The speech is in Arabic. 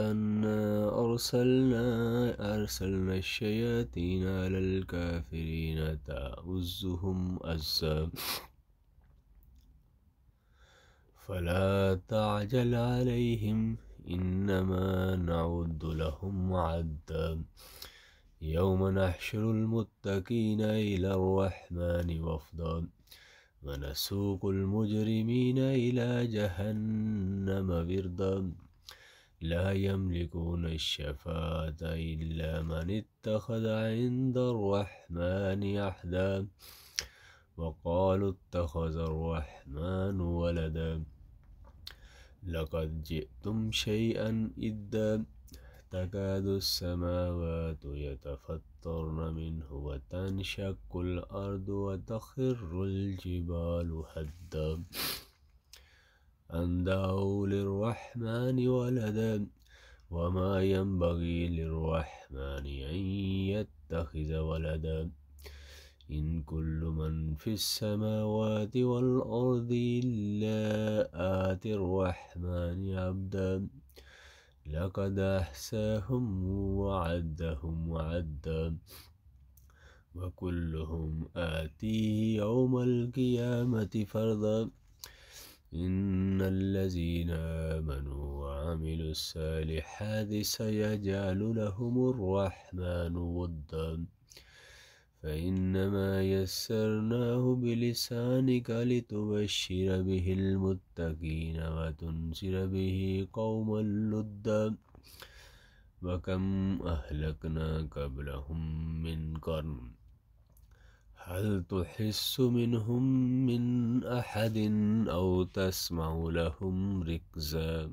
أنا أرسلنا أرسلنا الشياطين على الكافرين تأزهم أزا فلا تعجل عليهم إنما نعد لهم عدا يوم نحشر المتقين إلى الرحمن وفدا ونسوق المجرمين إلى جهنم بردا لا يملكون الشفاعة إلا من اتخذ عند الرحمن عهدا وقالوا اتخذ الرحمن ولدا لقد جئتم شيئا إدا تكاد السماوات يتفطرن منه وتنشق الأرض وتخر الجبال هدا أن دعوا للرحمن ولدا وما ينبغي للرحمن أن يتخذ ولدا إن كل من في السماوات والأرض إلا آتي الرحمن عبدا لقد أحساهم وعدهم وعدا وكلهم آتيه يوم القيامة فردا إن الذين آمنوا وعملوا الصالحات سيجعل لهم الرحمن ودا فإنما يسرناه بلسانك لتبشر به المتقين وتنذر به قوما لدا وكم أهلكنا قبلهم من قرن هل تحس منهم من أحد أو تسمع لهم ركزا